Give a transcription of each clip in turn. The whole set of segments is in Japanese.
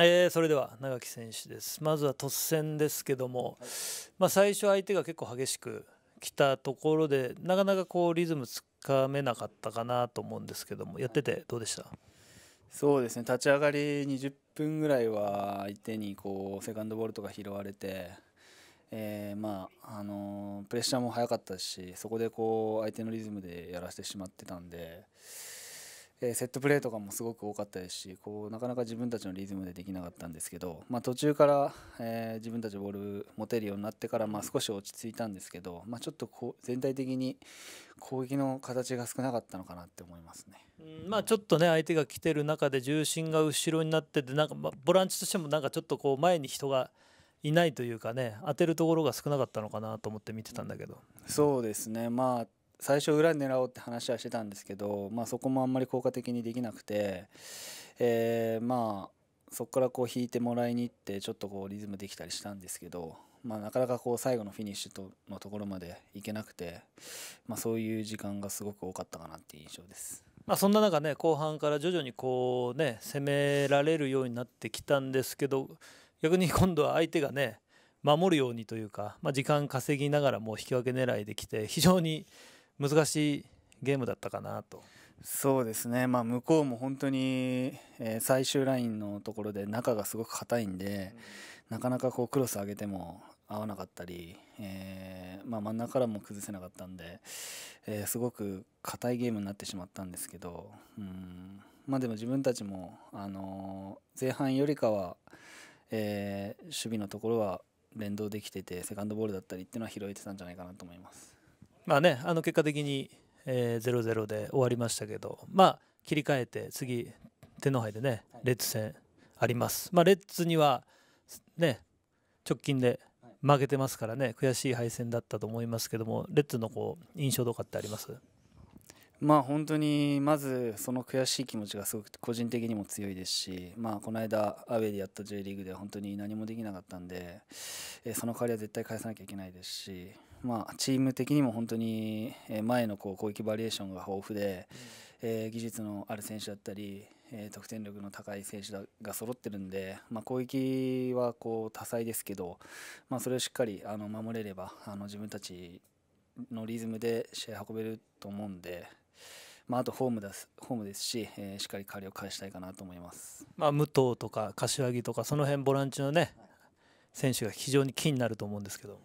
えー、それでは長木選手ですまずは突戦ですけども、はい、まあ、最初相手が結構激しく来たところでなかなかこうリズムつかめなかったかなと思うんですけどもやっててどうでした、はい、そうですね立ち上がり20分ぐらいは相手にこうセカンドボールとか拾われて、えー、まああのー、プレッシャーも早かったしそこでこう相手のリズムでやらせてしまってたんで。えー、セットプレーとかもすごく多かったですしこうなかなか自分たちのリズムでできなかったんですけど、まあ、途中から、えー、自分たちボール持てるようになってから、まあ、少し落ち着いたんですけど、まあ、ちょっとこう全体的に攻撃の形が少なかったのかなって思いますね。うん、まあ、ちょっとね相手が来てる中で重心が後ろになっててなんか、まあ、ボランチとしてもなんかちょっとこう前に人がいないというかね当てるところが少なかったのかなと思って見てたんだけど。そうですね、まあ最初裏に狙おうって話はしてたんですけど、まあ、そこもあんまり効果的にできなくて、えー、まあそこからこう引いてもらいに行ってちょっとこうリズムできたりしたんですけど、まあ、なかなかこう最後のフィニッシュとのところまで行けなくて、まあ、そういう時間がすごく多かったかなっていう印象です。まあ、そんな中ね後半から徐々にこうね攻められるようになってきたんですけど逆に今度は相手がね守るようにというか、まあ、時間稼ぎながらも引き分け狙いできて非常に難しいゲームだったかなと。そうですね、まあ、向こうも本当に、えー、最終ラインのところで中がすごく硬いんで、うん、なかなかこうクロス上げても合わなかったり、えー、まあ、真ん中からも崩せなかったんで、えー、すごく硬いゲームになってしまったんですけどうんまあ、でも自分たちも、あの前半よりかは、え守備のところは連動できててセカンドボールだったりっていうのは拾えてたんじゃないかなと思います。まあね、あの結果的に、えー、0-0で終わりましたけど、まあ、切り替えて次、天皇杯でね、レッズ戦あります。まあ、レッズには、ね、直近で負けてますからね、悔しい敗戦だったと思いますけども、レッズのこう印象どうかってありますまあ本当にまずその悔しい気持ちがすごく個人的にも強いですし、まあ、この間アウェーでやった J リーグでは本当に何もできなかったんで、えその代わりは絶対返さなきゃいけないですし、まあ、チーム的にも本当に前のこう攻撃バリエーションが豊富で、うん、えー、技術のある選手だったり、えー、得点力の高い選手が揃ってるんで、まあ、攻撃はこう多彩ですけど、まあ、それをしっかりあの守れればあの自分たちのリズムで試合運べると思うんで。まあ、あとホームですホームですし、えー、しっかり借りを返したいかなと思います、まあ、武藤とか柏木とかその辺ボランチのね選手が非常に気になると思うんですけど。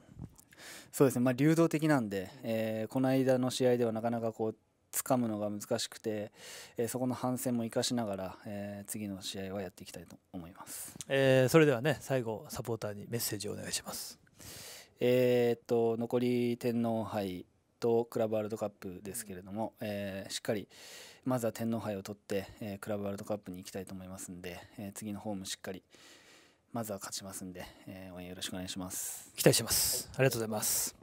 そうですね、まあ、流動的なんで、えー、この間の試合ではなかなかこう掴むのが難しくて、えー、そこの反省も生かしながら、えー、次の試合はやっていきたいと思います、えー、それではね最後サポーターにメッセージをお願いします。えっと残り天皇杯とクラブワールドカップですけれども、えー、しっかりまずは天皇杯を取って、えー、クラブワールドカップに行きたいと思いますので、えー、次のホームしっかり、まずは勝ちますんで、えー、応援よろしくお願いします。期待してます。ありがとうございます。